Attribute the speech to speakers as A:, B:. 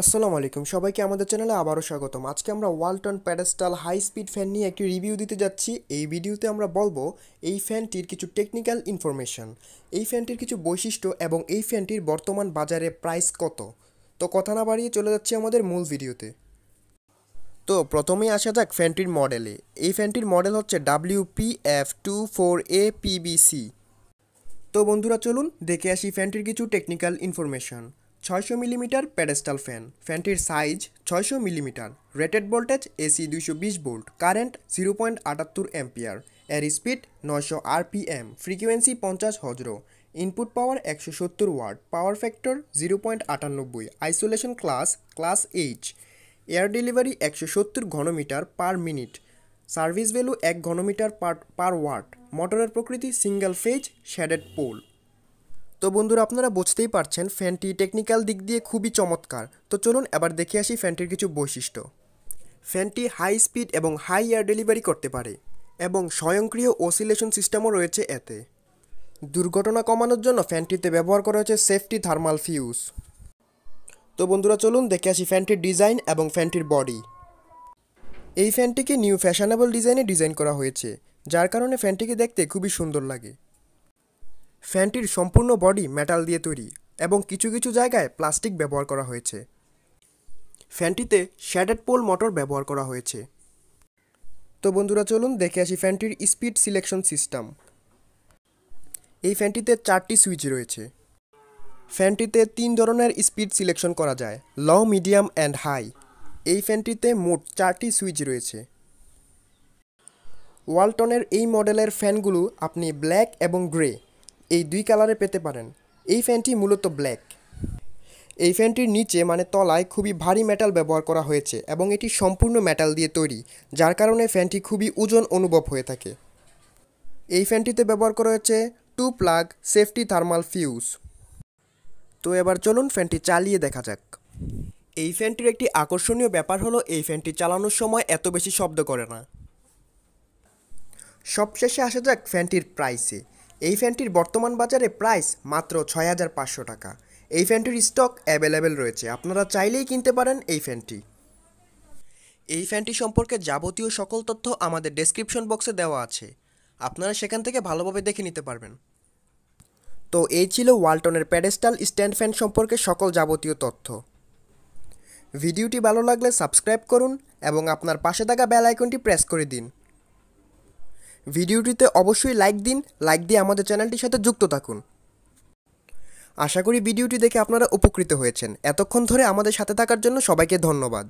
A: আসসালামু আলাইকুম সবাইকে আমাদের চ্যানেলে আবারও স্বাগতম আজকে আমরা Walton pedestal high speed fan নিয়ে একটি রিভিউ দিতে যাচ্ছি এই ভিডিওতে আমরা বলবো এই ফ্যানটির কিছু টেকনিক্যাল ইনফরমেশন এই ফ্যানটির কিছু বৈশিষ্ট্য এবং এই ফ্যানটির বর্তমান বাজারে প্রাইস কত তো কথা না বাড়িয়ে চলে যাচ্ছি আমাদের মূল ভিডিওতে তো প্রথমেই আসা যাক ফ্যানটির মডেলে এই ফ্যানটির মডেল হচ্ছে W P F two four A PBC তো বন্ধুরা চলুন দেখে আসি ফ্যানটির কিছু টেকনিক্যাল ইনফরমেশন ছয়শো মিলিমিটার প্যাডেস্টাল ফ্যান ফ্যানটির সাইজ ছয়শো মিলিমিটার রেটেড ভোল্টেজ এসি দুইশো বিশ ভোল্ট কারেন্ট জিরো পয়েন্ট আটাত্তর অ্যাম্পিয়ার এর স্পিড নয়শো আরপিএম ফ্রিকোয়েন্সি পঞ্চাশ হজরো ইনপুট পাওয়ার একশো সত্তর watt power factor zero point আটানব্বই isolation class class H air delivery একশো সত্তর ঘনমিটার পার মিনিট সার্ভিস ভ্যালু এক ঘনমিটার পার পার ওয়ার্ড মোটরের প্রকৃতি সিঙ্গেল ফেজ শ্যাডেড পোল তো বন্ধুরা আপনারা বুঝতেই পারছেন ফ্যানটি টেকনিক্যাল দিক দিয়ে খুবই চমৎকার তো চলুন এবার দেখে আসি ফ্যানটির কিছু বৈশিষ্ট্য ফ্যানটি হাই স্পিড এবং হাই এয়ার ডেলিভারি করতে পারে এবং স্বয়ংক্রিয় অসিলেশন সিস্টেমও রয়েছে এতে দুর্ঘটনা কমানোর জন্য ফ্যানটিতে ব্যবহার করা হয়েছে সেফটি থার্মাল ফিউজ তো বন্ধুরা চলুন দেখে আসি ফ্যানটির ডিজাইন এবং ফ্যানটির বডি এই ফ্যানটিকে নিউ ফ্যাশনেবল ডিজাইনে ডিজাইন করা হয়েছে যার কারণে ফ্যানটিকে দেখতে খুবই সুন্দর লাগে ফ্যানটির সম্পূর্ণ বডি মেটাল দিয়ে তৈরি এবং কিছু কিছু জায়গায় প্লাস্টিক ব্যবহার করা হয়েছে ফ্যানটিতে শ্যাডেড পোল মোটর ব্যবহার করা হয়েছে তো বন্ধুরা চলুন দেখে আসি ফ্যানটির স্পিড সিলেকশন সিস্টেম এই ফ্যানটিতে চারটি সুইচ রয়েছে ফ্যানটিতে তিন ধরনের স্পিড সিলেকশন করা যায় ল মিডিয়াম অ্যান্ড হাই এই ফ্যানটিতে মোট চারটি সুইচ রয়েছে ওয়ালটনের এই মডেলের ফ্যানগুলো আপনি ব্ল্যাক এবং গ্রে এই দুই কালারে পেতে পারেন এই ফ্যানটি মূলত ব্ল্যাক এই ফ্যানটির নিচে মানে তলায় খুবই ভারী মেটাল ব্যবহার করা হয়েছে এবং এটি সম্পূর্ণ মেটাল দিয়ে তৈরি যার কারণে ফ্যানটি খুবই ওজন অনুভব হয়ে থাকে এই ফ্যানটিতে ব্যবহার করা হয়েছে two plug safety thermal fuse তো এবার চলুন ফ্যানটি চালিয়ে দেখা যাক এই ফ্যানটির একটি আকর্ষণীয় ব্যাপার হলো এই ফ্যানটি চালানোর সময় এত বেশি শব্দ করে না সবশেষে আসা যাক ফ্যানটির প্রাইসে এই ফ্যানটির বর্তমান বাজারে প্রাইস মাত্র ছয় হাজার পাঁচশো টাকা এই ফ্যানটির স্টক অ্যাভেলেবেল রয়েছে আপনারা চাইলেই কিনতে পারেন এই ফ্যানটি এই ফ্যানটি সম্পর্কে যাবতীয় সকল তথ্য আমাদের ডেসক্রিপশন বক্সে দেওয়া আছে আপনারা সেখান থেকে ভালোভাবে দেখে নিতে পারবেন তো এই ছিল ওয়ালটনের প্যাডেস্টাল স্ট্যান্ড ফ্যান সম্পর্কে সকল যাবতীয় তথ্য ভিডিওটি ভালো লাগলে সাবস্ক্রাইব করুন এবং আপনার পাশে থাকা বেল আইকনটি প্রেস করে দিন ভিডিওটিতে অবশ্যই লাইক দিন লাইক দিয়ে আমাদের চ্যানেলটির সাথে যুক্ত থাকুন আশা করি ভিডিওটি দেখে আপনারা উপকৃত হয়েছেন এতক্ষণ ধরে আমাদের সাথে থাকার জন্য সবাইকে ধন্যবাদ